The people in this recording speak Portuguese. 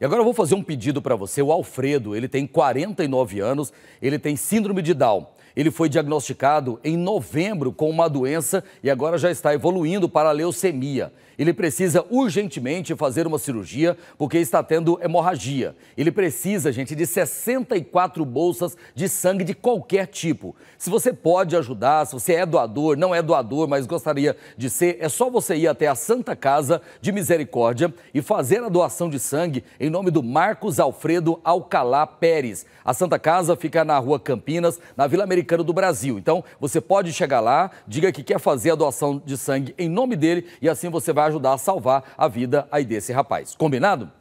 E agora eu vou fazer um pedido para você. O Alfredo, ele tem 49 anos, ele tem síndrome de Down. Ele foi diagnosticado em novembro com uma doença e agora já está evoluindo para leucemia. Ele precisa urgentemente fazer uma cirurgia porque está tendo hemorragia. Ele precisa, gente, de 64 bolsas de sangue de qualquer tipo. Se você pode ajudar, se você é doador, não é doador, mas gostaria de ser, é só você ir até a Santa Casa de Misericórdia e fazer a doação de sangue em nome do Marcos Alfredo Alcalá Pérez. A Santa Casa fica na rua Campinas, na Vila Americana Americano do Brasil. Então, você pode chegar lá, diga que quer fazer a doação de sangue em nome dele e assim você vai ajudar a salvar a vida aí desse rapaz. Combinado?